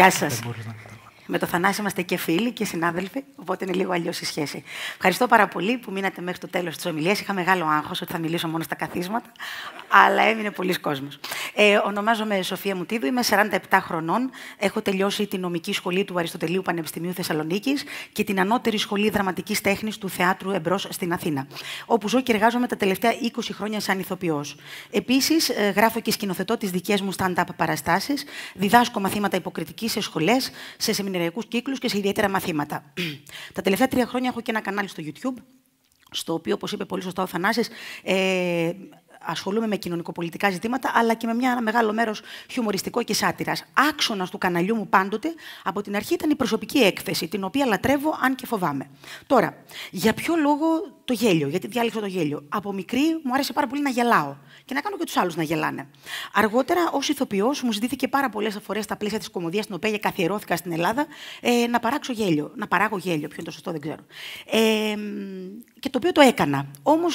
Gracias. Με το Θανάση είμαστε και φίλοι και συνάδελφοι, οπότε είναι λίγο αλλιώς η σχέση. Ευχαριστώ πάρα πολύ που μείνατε μέχρι το τέλος της ομιλίας. Είχα μεγάλο άγχος ότι θα μιλήσω μόνο στα καθίσματα, αλλά έμεινε πολλοί κόσμος. Ε, ονομάζομαι Σοφία Μουτίδου, είμαι 47 χρονών. Έχω τελειώσει τη νομική σχολή του Αριστοτελείου Πανεπιστημίου Θεσσαλονίκης και την ανώτερη σχολή δραματικής τέχνης του Θεάτρου Εμπρός στην Αθήνα, όπου ζω και εργάζομαι τα τελευταία 20 χρόνια σαν ηθοποιός. Επίσης, ε, γράφω και σκηνοθετώ τις δικές μου stand-up παραστάσεις, διδάσκω μαθήματα υποκριτικής σε σχολές, σε σεμινε και σε ιδιαίτερα μαθήματα. Τα τελευταία τρία χρόνια έχω και ένα κανάλι στο YouTube στο οποίο, όπως είπε πολύ σωστά ο Θανάσης, ε, ασχολούμαι με κοινωνικοπολιτικά ζητήματα, αλλά και με μια, ένα μεγάλο μέρος χιουμοριστικό και σάτυρας. Άξονας του καναλιού μου πάντοτε από την αρχή ήταν η προσωπική έκθεση, την οποία λατρεύω αν και φοβάμαι. Τώρα, για ποιο λόγο το γέλιο, γιατί διάλεξα το γέλιο. Από μικρή μου άρεσε πάρα πολύ να γελάω και να κάνω και τους άλλους να γελάνε. Αργότερα, ως ηθοποιός, μου ζητήθηκε πάρα πολλές φορές στα πλαίσια της κομμωδίας, την οποία καθιερώθηκα στην Ελλάδα, ε, να παράξω γέλιο. Να παράγω γέλιο, ποιο είναι το σωστό, δεν ξέρω. Ε, και το οποίο το έκανα. Όμως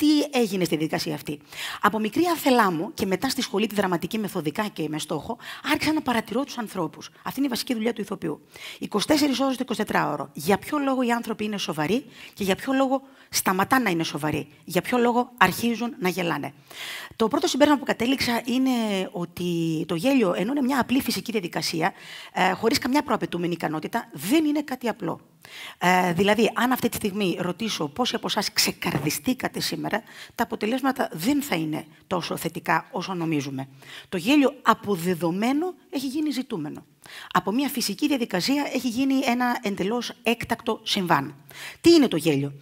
τι έγινε στη διαδικασία αυτή. Από μικρή αθελά μου και μετά στη σχολή τη δραματική μεθοδικά και με στόχο, άρχισα να παρατηρώ τους ανθρώπους. Αυτή είναι η βασική δουλειά του ηθοποιού. 24 ώρες το 24ωρο. Για ποιο λόγο οι άνθρωποι είναι σοβαροί και για ποιο λόγο σταματά να είναι σοβαροί. Για ποιο λόγο αρχίζουν να γελάνε. Το πρώτο συμπέρασμα που κατέληξα είναι ότι το γέλιο, ενώ είναι μια απλή φυσική διαδικασία, ε, χωρίς καμιά προαπαιτούμενη ικανότητα, δεν είναι κάτι απλό. Ε, δηλαδή, αν αυτή τη στιγμή ρωτήσω πόσοι από εσάς ξεκαρδιστήκατε σήμερα, τα αποτελέσματα δεν θα είναι τόσο θετικά όσο νομίζουμε. Το γέλιο αποδεδομένο έχει γίνει ζητούμενο. Από μια φυσική διαδικασία έχει γίνει ένα εντελώς έκτακτο συμβάν. Τι είναι το γέλιο.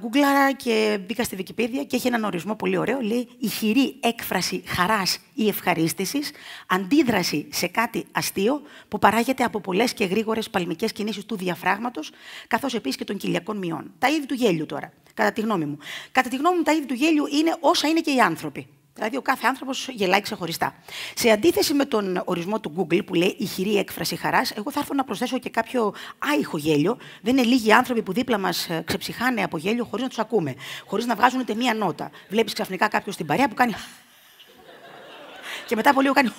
Γκουγκλάρα και μπήκα στη Wikipedia και έχει έναν ορισμό πολύ ωραίο. Λέει η χειρή έκφραση χαράς ή ευχαρίστησης, αντίδραση σε κάτι αστείο που παράγεται από πολλές και γρήγορες παλμικές κινήσεις του διαφράγματος, καθώς επίσης και των κοιλιακών μειών. Τα είδη του γέλιου τώρα, κατά τη γνώμη μου. Κατά τη γνώμη μου τα είδη του γέλιου είναι όσα είναι και οι άνθρωποι. Δηλαδή, ο κάθε άνθρωπος γελάει ξεχωριστά. Σε αντίθεση με τον ορισμό του Google που λέει η χειρή έκφραση χαράς, εγώ θα έρθω να προσθέσω και κάποιο άϊχο γέλιο. Δεν είναι λίγοι άνθρωποι που δίπλα μας ε, ξεψυχάνε από γέλιο χωρίς να τους ακούμε, χωρίς να βγάζουν ούτε μία νότα. Βλέπεις ξαφνικά κάποιος στην παρέα που κάνει. και μετά από λίγο κάνει.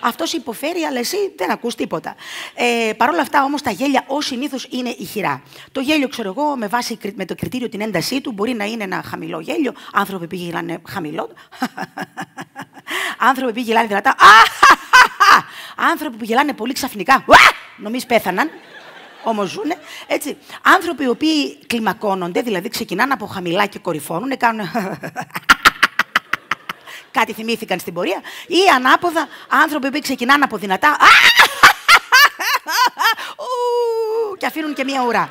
Αυτός υποφέρει, αλλά εσύ δεν ακούς τίποτα. Ε, Παρ' όλα αυτά, όμως, τα γέλια ως συνήθως είναι ηχηρά. Το γέλιο, ξέρω εγώ, με βάση με το κριτήριο την έντασή του, μπορεί να είναι ένα χαμηλό γέλιο. Άνθρωποι που γελάνε χαμηλό. Άνθρωποι που γελάνε δυνατά. Άνθρωποι που γελάνε πολύ ξαφνικά. Νομίζω πέθαναν όμως ζούνε, Έτσι. Άνθρωποι οι οποίοι κλιμακώνονται, δηλαδή ξεκινάνε από χαμηλά και κορυφώνουν, κάνουν. κάτι θυμήθηκαν στην πορεία, ή ανάποδα άνθρωποι που ξεκινάνε από δυνατά και αφήνουν και μία ουρά.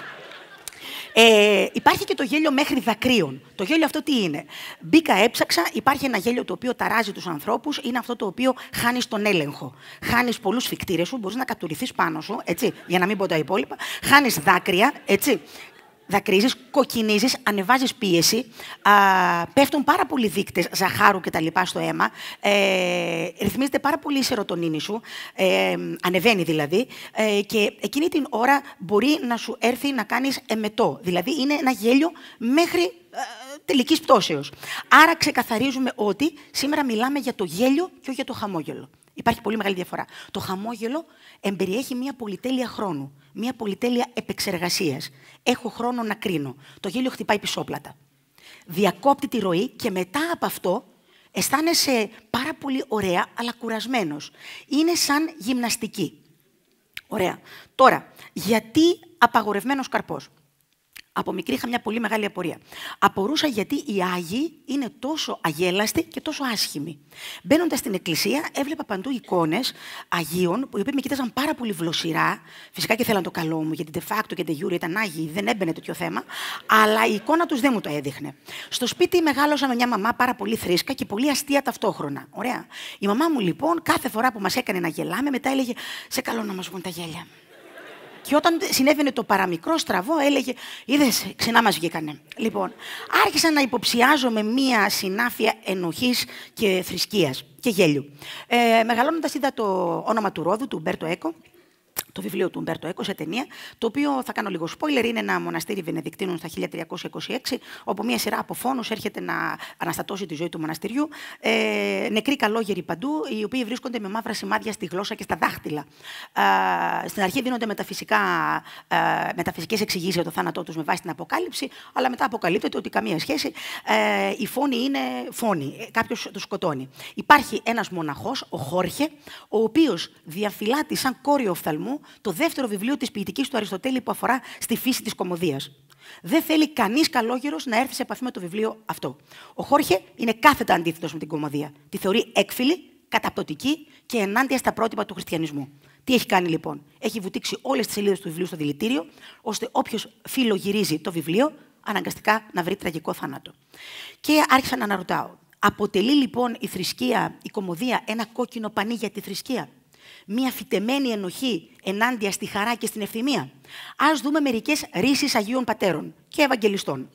Ε, υπάρχει και το γέλιο μέχρι δακρύων. Το γέλιο αυτό τι είναι. Μπήκα, έψαξα, υπάρχει ένα γέλιο το οποίο ταράζει τους ανθρώπους, είναι αυτό το οποίο χάνεις τον έλεγχο. Χάνεις πολλούς φικτήρες σου, μπορείς να κατουρηθείς πάνω σου, έτσι, για να μην πω τα υπόλοιπα. Χάνεις δάκρυα, έτσι δακρύζεις, κοκκινίζεις, ανεβάζεις πίεση, α, πέφτουν πάρα πολλοί δείκτες ζαχάρου κτλ. στο αίμα, ε, ρυθμίζεται πάρα πολύ η σερωτονίνη σου, ε, ανεβαίνει δηλαδή, ε, και εκείνη την ώρα μπορεί να σου έρθει να κάνεις εμετό. Δηλαδή είναι ένα γέλιο μέχρι ε, τελικής πτώσεως. Άρα ξεκαθαρίζουμε ότι σήμερα μιλάμε για το γέλιο και όχι για το χαμόγελο. Υπάρχει πολύ μεγάλη διαφορά. Το χαμόγελο εμπεριέχει μια πολυτέλεια χρόνου, μια πολυτέλεια επεξεργασίας. Έχω χρόνο να κρίνω. Το γέλιο χτυπάει πισόπλατα. Διακόπτει τη ροή και μετά από αυτό αισθάνεσαι πάρα πολύ ωραία, αλλά κουρασμένος. Είναι σαν γυμναστική. Ωραία. Τώρα, γιατί απαγορευμένος καρπός από μικρή είχα μια πολύ μεγάλη απορία. Απορούσα γιατί οι Άγιοι είναι τόσο αγέλαστοι και τόσο άσχημοι. Μπαίνοντας στην εκκλησία, έβλεπα παντού εικόνες Αγίων, οι οποίοι με κοίταζαν πάρα πολύ βλοσιρά. Φυσικά και θέλαν το καλό μου, γιατί de facto και de jure ήταν Άγιοι, δεν έμπαινε τέτοιο θέμα. Αλλά η εικόνα τους δεν μου το έδειχνε. Στο σπίτι μεγάλωσα με μια μαμά πάρα πολύ θρήσκα και πολύ αστεία ταυτόχρονα. Ωραία. Η μαμά μου λοιπόν, κάθε φορά που μας έκανε να γελάμε, μετά έλεγε Σε καλό να μας βγουν τα γέλια. Και όταν συνέβαινε το παραμικρό στραβό, έλεγε: Είδες, ξανά μας βγήκανε. Λοιπόν, άρχισα να υποψιάζομαι μία συνάφεια ενοχής και θρησκείας και γέλιου. Ε, Μεγαλώνοντας, είδα το όνομα του Ρόδου, του Μπέρτο Έκο, το βιβλίο του Ουμπέρτο Έκο σε ταινία, το οποίο θα κάνω λίγο spoiler. Είναι ένα μοναστήρι Βενεδικτίνων στα 1326, όπου μια σειρά από φόνους έρχεται να αναστατώσει τη ζωή του μοναστηριού. Ε, νεκροί καλόγεροι παντού, οι οποίοι βρίσκονται με μαύρα σημάδια στη γλώσσα και στα δάχτυλα. Ε, στην αρχή δίνονται μεταφυσικά, ε, μεταφυσικές εξηγήσεις για το θάνατό τους με βάση την αποκάλυψη, αλλά μετά αποκαλύπτεται ότι καμία σχέση. Ε, η φόνη είναι φόνη. Ε, Κάποιος του σκοτώνει. Υπάρχει ένας μοναχός, ο Χόρχε, ο οποίος διαφυλάτη σαν κόριο οφθαλμού το δεύτερο βιβλίο της ποιητικής του Αριστοτέλη που αφορά στη φύση της κομμωδίας. Δεν θέλει κανείς καλόγερος να έρθει σε επαφή με το βιβλίο αυτό. Ο Χόρχε είναι κάθετα αντίθετος με την κομμωδία. Τη θεωρεί έκφυλη, καταπτωτική και ενάντια στα πρότυπα του χριστιανισμού. Τι έχει κάνει λοιπόν, έχει βουτήξει όλες τις σελίδες του βιβλίου στο δηλητήριο, ώστε όποιος φιλογυρίζει το βιβλίο, αναγκαστικά να βρει τραγικό θάνατο. Και άρχισα να αναρωτάω, αποτελεί λοιπόν η θρησκεία, η κομμωδία, ένα κόκκινο πανί για τη θρησκεία μια φυτεμένη ενοχή ενάντια στη χαρά και στην ευθυμία. Ας δούμε μερικές ρίσει Αγίων Πατέρων και Ευαγγελιστών.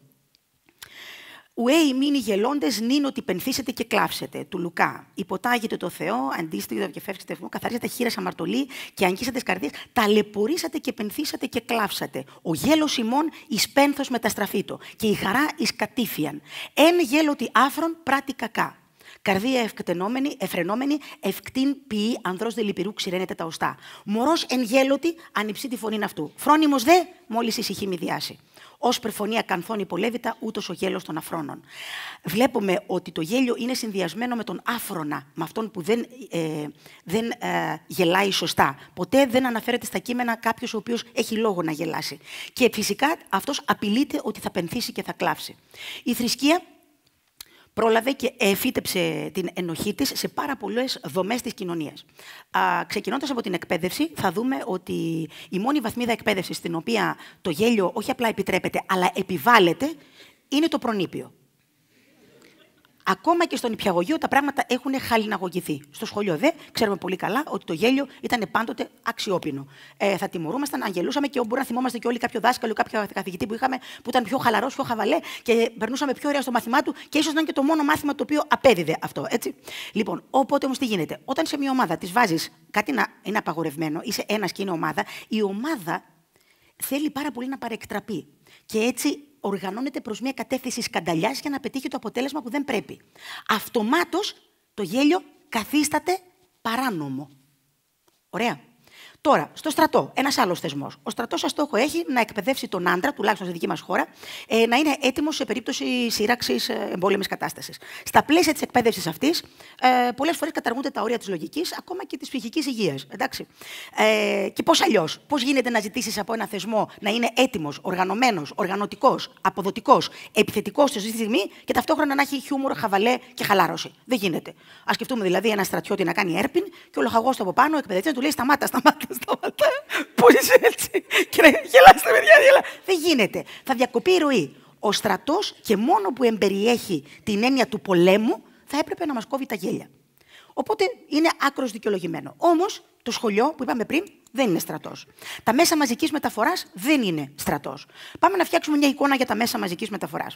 μήν μείνει γελώντες, νυν ότι πενθήσετε και κλάψετε. Του Λουκά. Υποτάγετε το Θεό, αντίστοιχο και φεύγετε ευγό, καθαρίσατε χείρα αμαρτωλή και αγγίσατε τις καρδίες. Ταλαιπωρήσατε και πενθήσατε και κλάψατε. Ο γέλος ημών εις πένθος μεταστραφείτο και η χαρά εις κατήφιαν. Εν γέλο άφρον πράτη κακά. Καρδία ευκτενόμενη, εφρενόμενη, ευκτήν ποιή, ανδρός δηληπηρού ξηραίνεται τα οστά. Μωρός εν γέλωτη, ανυψή τη φωνή αυτού. Φρόνιμος δε, μόλις ησυχή μη διάσει. Ως περφωνία κανθών υπολέβητα, ούτως ο γέλος των αφρόνων. Βλέπουμε ότι το γέλιο είναι συνδυασμένο με τον άφρονα, με αυτόν που δεν, ε, δεν ε, γελάει σωστά. Ποτέ δεν αναφέρεται στα κείμενα κάποιος ο οποίος έχει λόγο να γελάσει. Και φυσικά αυτός απειλείται ότι θα πενθήσει και θα κλάψει. Η θρησκεία πρόλαβε και εφύτεψε την ενοχή της σε πάρα πολλές δομές της κοινωνίας. Ξεκινώντας από την εκπαίδευση, θα δούμε ότι η μόνη βαθμίδα εκπαίδευσης στην οποία το γέλιο όχι απλά επιτρέπεται, αλλά επιβάλλεται, είναι το προνήπιο. Ακόμα και στον νηπιαγωγείο, τα πράγματα έχουν χαλιναγωγηθεί. Στο σχολείο δε ξέρουμε πολύ καλά ότι το γέλιο ήταν πάντοτε αξιόπινο. Ε, θα τιμωρούμασταν, αν γελούσαμε και μπορεί να θυμόμαστε και όλοι κάποιο δάσκαλο, κάποιο καθηγητή που είχαμε που ήταν πιο χαλαρός, πιο χαβαλέ και περνούσαμε πιο ωραία στο μάθημά του και ίσως ήταν και το μόνο μάθημα το οποίο απέδιδε αυτό. Έτσι. Λοιπόν, οπότε όμως τι γίνεται. Όταν σε μια ομάδα της βάζεις κάτι να είναι απαγορευμένο, είσαι ένας και είναι ομάδα, η ομάδα θέλει πάρα πολύ να παρεκτραπεί. Και έτσι οργανώνεται προς μια κατεύθυνση σκανταλιάς για να πετύχει το αποτέλεσμα που δεν πρέπει. Αυτομάτως το γέλιο καθίσταται παράνομο. Ωραία. Τώρα, στο στρατό, ένας άλλος θεσμός. Ο στρατός, σας στόχο έχει να εκπαιδεύσει τον άντρα, τουλάχιστον στη δική μας χώρα, ε, να είναι έτοιμος σε περίπτωση σύραξης ε, εμπόλεμης κατάστασης. Στα πλαίσια της εκπαίδευσης αυτής, ε, πολλές φορές καταργούνται τα όρια της λογικής, ακόμα και της ψυχικής υγείας. Ε, και πώς αλλιώς, πώς γίνεται να ζητήσεις από ένα θεσμό να είναι έτοιμος, οργανωμένος, οργανωτικός, αποδοτικός, επιθετικός στη τη στιγμή και ταυτόχρονα να έχει χιούμορ, χαβαλέ και χαλάρωση. Δεν γίνεται. Ας σκεφτούμε δηλαδή ένα στρατιώτη να κάνει έρπιν και ο λοχαγός από πάνω εκπαιδευτή να του λέει σταμάτα, σταμάτα σταματά. είσαι έτσι. Και να γελάστε, παιδιά, γελά. Δεν γίνεται. Θα διακοπεί η ροή. Ο στρατός και μόνο που εμπεριέχει την έννοια του πολέμου θα έπρεπε να μας κόβει τα γέλια. Οπότε είναι άκρος δικαιολογημένο. Όμως το σχολείο που είπαμε πριν δεν είναι στρατός. Τα μέσα μαζικής μεταφοράς δεν είναι στρατός. Πάμε να φτιάξουμε μια εικόνα για τα μέσα μαζικής μεταφοράς.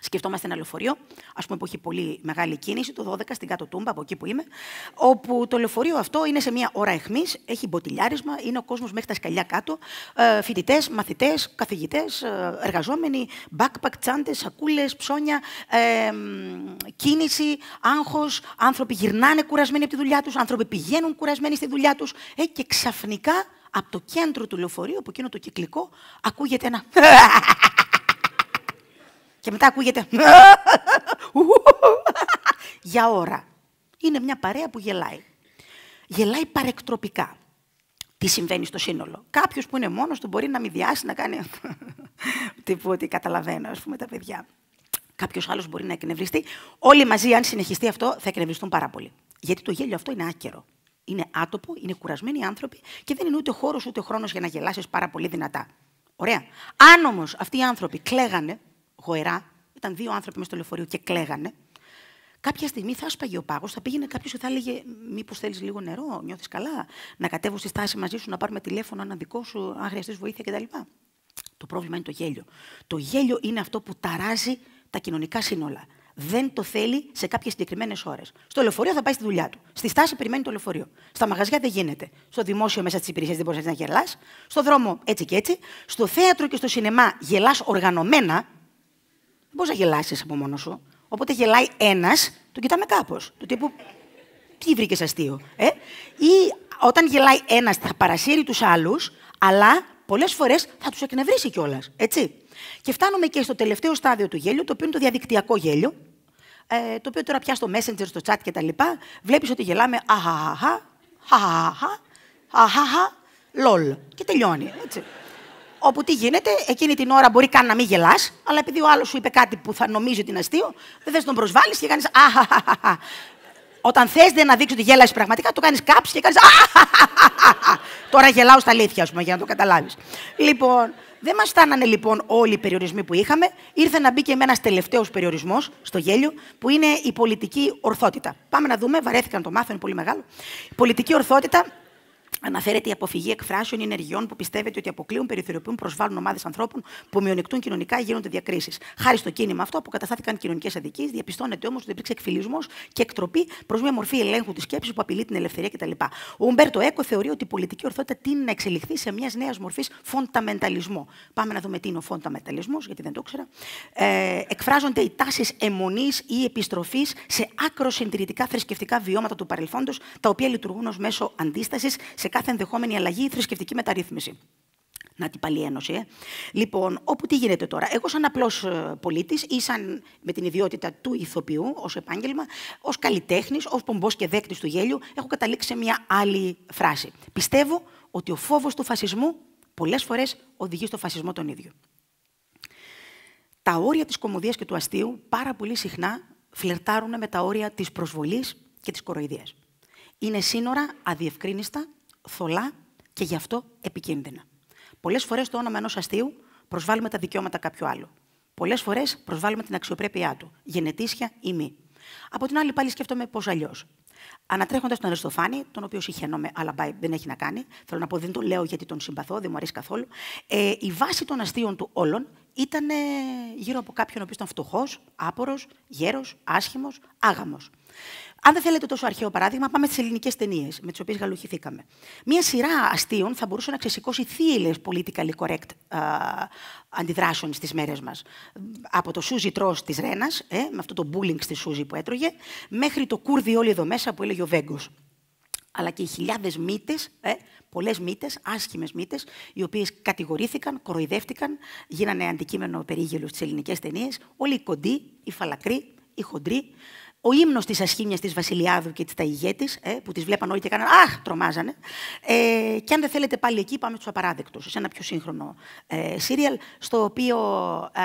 Σκεφτόμαστε ένα λεωφορείο, ας πούμε, που έχει πολύ μεγάλη κίνηση, το 12 στην κάτω τούμπα, από εκεί που είμαι, όπου το λεωφορείο αυτό είναι σε μια ώρα αιχμής, έχει μποτιλιάρισμα, είναι ο κόσμος μέχρι τα σκαλιά κάτω, ε, φοιτητές, μαθητές, καθηγητές, ε, εργαζόμενοι, backpack, τσάντες, σακούλες, ψώνια, ε, κίνηση, άγχος, άνθρωποι γυρνάνε κουρασμένοι από τη δουλειά τους, άνθρωποι πηγαίνουν κουρασμένοι στη δουλειά τους, ε, και ξαφνικά από το κέντρο του λεωφορείου, από εκείνο το κυκλικό, ακούγεται ένα. και μετά ακούγεται για ώρα. Είναι μια παρέα που γελάει. Γελάει παρεκτροπικά. Τι συμβαίνει στο σύνολο. Κάποιος που είναι μόνος του μπορεί να μην διάσει, να κάνει. Τι πω, ότι καταλαβαίνω, ας πούμε, τα παιδιά. Κάποιος άλλος μπορεί να εκνευριστεί. Όλοι μαζί, αν συνεχιστεί αυτό, θα εκνευριστούν πάρα πολύ. Γιατί το γέλιο αυτό είναι άκερο. Είναι άτοπο, είναι κουρασμένοι άνθρωποι και δεν είναι ούτε χώρος ούτε χρόνος για να γελάσεις πάρα πολύ δυνατά. Ωραία. Αν όμως αυτοί οι άνθρωποι κλαίγανε ήταν δύο άνθρωποι μες στο λεωφορείο και κλαίγανε. Κάποια στιγμή θα σπαγε ο πάγος, θα πήγαινε κάποιος και θα έλεγε: Μήπως θέλεις λίγο νερό, νιώθεις καλά. Να κατέβω στη στάση μαζί σου, να πάρουμε τηλέφωνο, έναν δικό σου, αν χρειαστείς βοήθεια κτλ. Το πρόβλημα είναι το γέλιο. Το γέλιο είναι αυτό που ταράζει τα κοινωνικά σύνολα. Δεν το θέλει σε κάποιες συγκεκριμένες ώρες. Στο λεωφορείο θα πάει στη δουλειά του. Στη στάση περιμένει το λεωφορείο. Στα μαγαζιά δεν γίνεται. Στο δημόσιο μέσα της υπηρεσίας δεν μπορείς να γελάς. Στο δρόμο έτσι και έτσι. Στο θέατρο και στο σινεμά γελάς οργανωμένα, μπορείς να γελάσεις από μόνος σου. Οπότε γελάει ένας, τον κοιτάμε κάπως. Του τύπου. Τι βρήκες αστείο, ε? Ή όταν γελάει ένας, θα παρασύρει τους άλλους, αλλά πολλές φορές θα τους εκνευρίσει κιόλας. Έτσι. Και φτάνουμε και στο τελευταίο στάδιο του γέλιου, το οποίο είναι το διαδικτυακό γέλιο. Ε, το οποίο τώρα πια στο Messenger, στο chat κτλ. Βλέπεις ότι γελάμε αχαχαχα, αχαχαχα, αχαχα, λολ. Και τελειώνει. Έτσι. Όπου τι γίνεται, εκείνη την ώρα μπορεί καν να μην γελάς, αλλά επειδή ο άλλος σου είπε κάτι που θα νομίζει ότι είναι αστείο, δεν θε τον προσβάλλεις και κάνεις. Αχαχαχα. Όταν θες να δείξεις ότι γέλασε πραγματικά, το κάνεις κάψεις και κάνεις. Τώρα γελάω στα αλήθεια, ας πούμε, για να το καταλάβεις. Λοιπόν, δεν μας φτάνανε λοιπόν όλοι οι περιορισμοί που είχαμε. Ήρθε να μπει και με ένας τελευταίος περιορισμός στο γέλιο, που είναι η πολιτική ορθότητα. Πάμε να δούμε, βαρέθηκαν το μάθημα, είναι πολύ μεγάλο. Η πολιτική ορθότητα Αναφέρεται η αποφυγή εκφράσεων ή ενεργειών που πιστεύετε ότι αποκλείουν, περιθωριοποιούν, προσβάλλουν ομάδες ανθρώπων που μειονεκτούν κοινωνικά ή γίνονται διακρίσεις. Χάρη στο κίνημα αυτό που κοινωνικές αδικίες, διαπιστώνεται όμως ότι υπήρξε εκφυλισμός και εκτροπή προς μια μορφή ελέγχου της σκέψης που απειλεί την ελευθερία κτλ. Ο Ουμπέρτο Έκο θεωρεί ότι η πολιτική ορθότητα τίνει να εξελιχθεί σε μιας νέας μορφής φονταμενταλισμό. Πάμε να δούμε τι είναι ο φονταμενταλισμός, γιατί δεν το ήξερα. Ε, εκφράζονται οι τάσεις αιμονής ή επιστροφής σε άκρο συντηρητικά θρησκευτικά βιώματα του παρελθόντος, τα οποία λειτουργούν ως μέσο αντίστασης σε σε κάθε ενδεχόμενη αλλαγή ή θρησκευτική μεταρρύθμιση. Να την παλή ένωση. Ε. Λοιπόν, όπου τι γίνεται τώρα. Εγώ, σαν απλός ε, πολίτης ή σαν με την ιδιότητα του ηθοποιού ως επάγγελμα, ως καλλιτέχνης, ως πομπός και δέκτης του γέλιου, έχω καταλήξει σε μια άλλη φράση. Πιστεύω ότι ο φόβος του φασισμού πολλές φορές οδηγεί στο φασισμό τον ίδιο. Τα όρια της κομμωδίας και του αστείου πάρα πολύ συχνά φλερτάρουν με τα όρια της προσβολής και της κοροϊδίας. Είναι σύνορα αδιευκρίνιστα θολά και γι' αυτό επικίνδυνα. Πολλές φορές το όνομα ενός αστείου προσβάλλουμε τα δικαιώματα κάποιου άλλου. Πολλές φορές προσβάλλουμε την αξιοπρέπειά του, γενετήσια ή μη. Από την άλλη, πάλι σκέφτομαι πώς αλλιώς. Ανατρέχοντας τον Αριστοφάνη, τον οποίος συγχαίρομαι, αλλά πάει, δεν έχει να κάνει, θέλω να πω δεν τον λέω γιατί τον συμπαθώ, δεν μου αρέσει καθόλου. Ε, η βάση των αστείων του όλων ήταν ε, γύρω από κάποιον ο οποίος ήταν φτωχός, άπορος, γέρος, άσχημος, άγαμος. Αν δεν θέλετε τόσο αρχαίο παράδειγμα, πάμε στις ελληνικές ταινίες, με τις οποίες γαλουχηθήκαμε. Μία σειρά αστείων θα μπορούσε να ξεσηκώσει θύελες political correct α, αντιδράσεων στις μέρες μας. Από το Σούζι Τρός της Ρένας, ε, με αυτό το bullying στη Σούζι που έτρωγε, μέχρι το Κούρδι όλοι εδώ μέσα που έλεγε ο Βέγκος. Αλλά και οι χιλιάδες μύτες, ε, πολλές μύτες, άσχημες μύτες, οι οποίες κατηγορήθηκαν, κοροϊδεύτηκαν, γίνανε αντικείμενο περίγελος στις ελληνικές ταινίες. Όλοι οι κοντοί, οι φαλακροί, οι χοντροί, ο ύμνος της ασχήμιας της Βασιλιάδου και της Ταϊγέτης, ε, που τις βλέπαν όλοι και έκαναν «Αχ!» τρομάζανε. Ε, και αν δεν θέλετε πάλι εκεί, πάμε στους απαράδεκτους, σε ένα πιο σύγχρονο ε, σύριαλ, στο οποίο ε,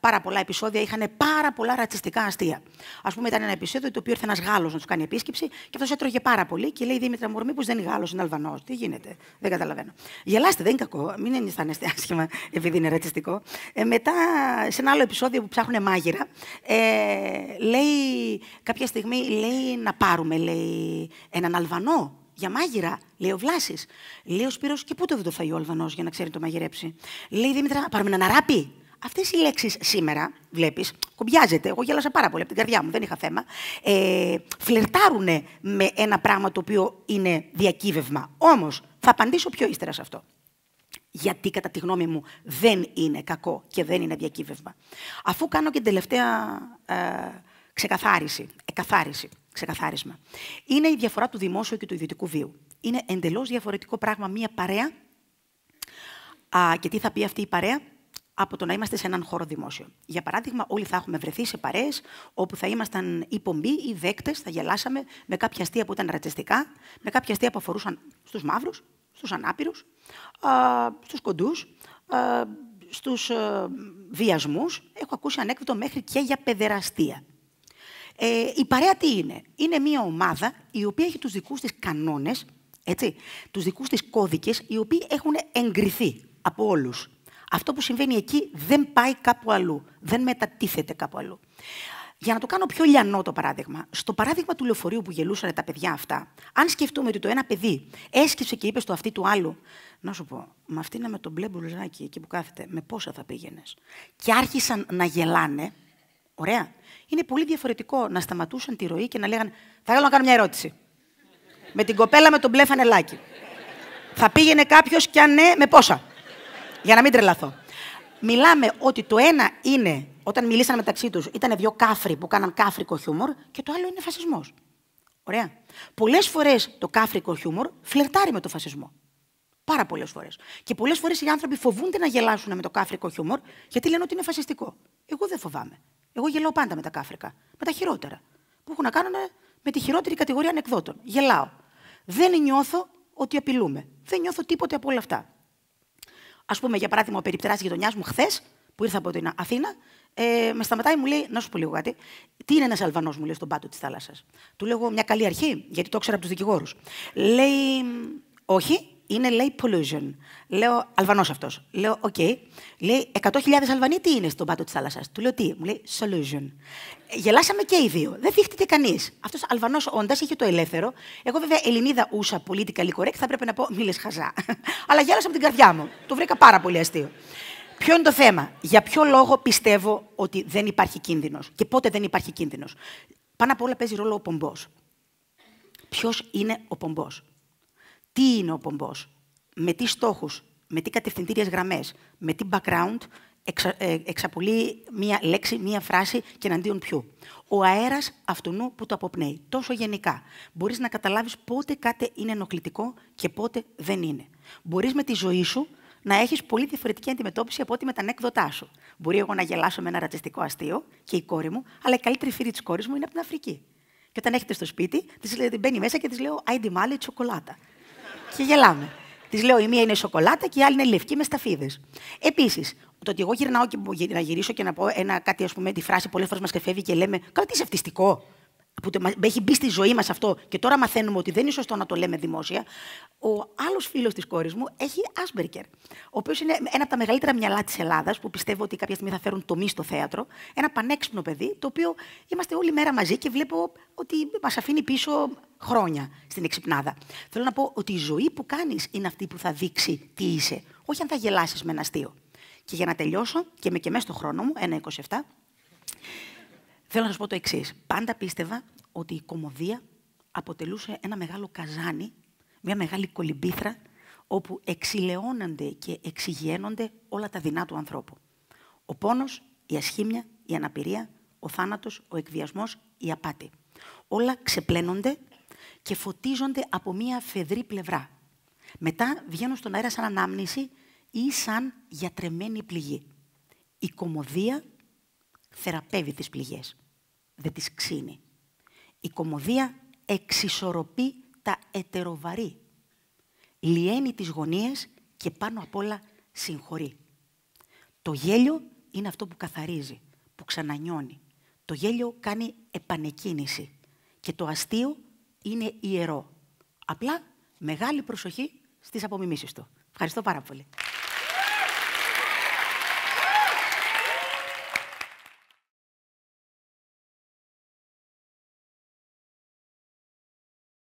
πάρα πολλά επεισόδια είχαν πάρα πολλά ρατσιστικά αστεία. Ας πούμε, ήταν ένα επεισόδιο το οποίο ήρθε ένας Γάλλος να τους κάνει επίσκεψη και αυτός έτρωγε πάρα πολύ και λέει «Δήμητρα μου, μήπως δεν είναι Γάλλος, είναι Αλβανός. τι γίνεται, δεν καταλαβαίνω». Γελάστε, δεν είναι κακό, μην αισθάνεστε άσχημα επειδή είναι ρατσιστικό. Ε, μετά, σε ένα άλλο επεισόδιο που ψάχνουν μάγειρα, ε, λέει κάποια στιγμή λέει να πάρουμε λέει, έναν Αλβανό για μάγειρα, λέει ο Βλάσης. Λέει ο Σπύρος, και πού το φάει ο Αλβανός για να ξέρει το μαγειρέψει. Λέει Δήμητρα, πάρουμε έναν αράπη. Αυτές οι λέξεις σήμερα, βλέπεις, κομπιάζεται. Εγώ γέλασα πάρα πολύ από την καρδιά μου, δεν είχα θέμα. Ε, φλερτάρουν με ένα πράγμα το οποίο είναι διακύβευμα. Όμως, θα απαντήσω πιο ύστερα σε αυτό. Γιατί, κατά τη γνώμη μου, δεν είναι κακό και δεν είναι διακύβευμα. Αφού κάνω και την τελευταία ε, Ξεκαθάριση, εκαθάριση, ξεκαθάρισμα. Είναι η διαφορά του δημόσιου και του ιδιωτικού βίου. Είναι εντελώς διαφορετικό πράγμα μία παρέα. Α, και τι θα πει αυτή η παρέα, από το να είμαστε σε έναν χώρο δημόσιο. Για παράδειγμα, όλοι θα έχουμε βρεθεί σε παρέες όπου θα ήμασταν πομπή ή δέκτες, θα γελάσαμε με κάποια αστεία που ήταν ρατσιστικά, με κάποια αστεία που αφορούσαν στους μαύρους, στους ανάπηρους, στους κοντούς, στους ε, βιασμούς. Έχω ακούσει ανέκδοτο μέχρι και για παιδεραστία. Ε, η παρέα τι είναι. Είναι μια ομάδα η οποία έχει τους δικούς της κανόνες, έτσι, τους δικούς της κώδικες, οι οποίοι έχουν εγκριθεί από όλους. Αυτό που συμβαίνει εκεί δεν πάει κάπου αλλού, δεν μετατίθεται κάπου αλλού. Για να το κάνω πιο λιανό το παράδειγμα, στο παράδειγμα του λεωφορείου που γελούσαν τα παιδιά αυτά, αν σκεφτούμε ότι το ένα παιδί έσκυψε και είπε στο αυτή του άλλου, να σου πω, με αυτή να με τον μπλε μπουλουζάκι εκεί που κάθεται, με πόσα θα πήγαινες. Και άρχισαν να γελάνε, Ωραία. Είναι πολύ διαφορετικό να σταματούσαν τη ροή και να λέγανε Θα θέλω να κάνω μια ερώτηση. με την κοπέλα με τον μπλε φανελάκι. Θα πήγαινε κάποιος κι αν ναι, με πόσα. Για να μην τρελαθώ. Μιλάμε ότι το ένα είναι, όταν μιλήσαν μεταξύ τους, ήταν δύο κάφροι που κάναν κάφρικο χιούμορ και το άλλο είναι φασισμός. Ωραία. Πολλές φορές το κάφρικο χιούμορ φλερτάρει με το φασισμό. Πάρα πολλές φορές. Και πολλές φορές οι άνθρωποι φοβούνται να γελάσουν με το κάφρικο χιούμορ, γιατί λένε ότι είναι φασιστικό. Εγώ δεν φοβάμαι. Εγώ γελάω πάντα με τα κάφρικα. Με τα χειρότερα. Που έχουν να κάνουν με τη χειρότερη κατηγορία ανεκδότων. Γελάω. Δεν νιώθω ότι απειλούμε. Δεν νιώθω τίποτε από όλα αυτά. Ας πούμε, για παράδειγμα, ο περιπτεράς γειτονιάς μου χθες, που ήρθα από την Αθήνα, ε, με σταματάει μου λέει: Να σου πω λίγο κάτι. Τι είναι ένας Αλβανός, μου λέει στον πάτο της θάλασσας. Του λέω: Μια καλή αρχή, γιατί το ήξερα από τους δικηγόρους. Λέει: Όχι, είναι, λέει, pollution. Λέω, Αλβανός αυτός. Λέω, οκ. Okay. Λέει, 100.000 Αλβανοί τι είναι στον πάτο της θάλασσας. Του λέω, τι. Μου λέει, solution. Γελάσαμε και οι δύο. Δεν δείχτηκε κανείς. Αυτός Αλβανός όντας είχε το ελεύθερο. Εγώ, βέβαια, Ελληνίδα ούσα πολύ την καλή κορέκ, θα έπρεπε να πω, μίλε χαζά. Αλλά γέλασα με την καρδιά μου. Το βρήκα πάρα πολύ αστείο. Ποιο είναι το θέμα. Για ποιο λόγο πιστεύω ότι δεν υπάρχει κίνδυνος και πότε δεν υπάρχει κίνδυνος. Πάνω απ' όλα παίζει ρόλο ο πομπός. Ποιος είναι ο πομπός τι είναι ο πομπός, με τι στόχους, με τι κατευθυντήριες γραμμές, με τι background εξα, ε, εξαπολύει μία λέξη, μία φράση και εναντίον ποιου. Ο αέρας αυτού που το αποπνέει, τόσο γενικά. Μπορείς να καταλάβεις πότε κάτι είναι ενοχλητικό και πότε δεν είναι. Μπορείς με τη ζωή σου να έχεις πολύ διαφορετική αντιμετώπιση από ό,τι με τα ανέκδοτά σου. Μπορεί εγώ να γελάσω με ένα ρατσιστικό αστείο και η κόρη μου, αλλά η καλύτερη φίλη της κόρης μου είναι από την Αφρική. Και όταν έχετε στο σπίτι, της μπαίνει μέσα και της λέω Άιντι μάλε, τσοκολάτα και γελάμε. Της λέω: Η μία είναι σοκολάτα και η άλλη είναι λευκή με σταφίδες. Επίσης, το ότι εγώ γυρνάω και να γυρίσω και να πω ένα, κάτι, ας πούμε, τη φράση πολλές φορές μας φεύγει και λέμε: Κάτι σευτιστικό που έχει μπει στη ζωή μας αυτό και τώρα μαθαίνουμε ότι δεν είναι σωστό να το λέμε δημόσια. Ο άλλος φίλος της κόρης μου έχει Άσμπερκερ, ο οποίος είναι ένα από τα μεγαλύτερα μυαλά της Ελλάδας, που πιστεύω ότι κάποια στιγμή θα φέρουν το τομή στο θέατρο. Ένα πανέξυπνο παιδί, το οποίο είμαστε όλη μέρα μαζί και βλέπω ότι μας αφήνει πίσω χρόνια στην εξυπνάδα. Θέλω να πω ότι η ζωή που κάνεις είναι αυτή που θα δείξει τι είσαι, όχι αν θα γελάσεις με ένα αστείο. Και για να τελειώσω, και με και μέσα στο χρόνο μου, ένα 27, Θέλω να σας πω το εξής. Πάντα πίστευα ότι η κομμωδία αποτελούσε ένα μεγάλο καζάνι, μια μεγάλη κολυμπήθρα, όπου εξηλαιώνονται και εξηγένονται όλα τα δεινά του ανθρώπου. Ο πόνος, η ασχήμια, η αναπηρία, ο θάνατος, ο εκβιασμός, η απάτη. Όλα ξεπλένονται και φωτίζονται από μία φεδρή πλευρά. Μετά βγαίνουν στον αέρα σαν ανάμνηση ή σαν γιατρεμένη πληγή. Η κομμωδία θεραπεύει τις πληγές δεν τις ξύνει. Η κομμωδία εξισορροπεί τα ετεροβαρή. Λιένει τις γωνίες και πάνω απ' όλα συγχωρεί. Το γέλιο είναι αυτό που καθαρίζει, που ξανανιώνει. Το γέλιο κάνει επανεκκίνηση και το αστείο είναι ιερό. Απλά μεγάλη προσοχή στις απομιμήσεις του. Ευχαριστώ πάρα πολύ.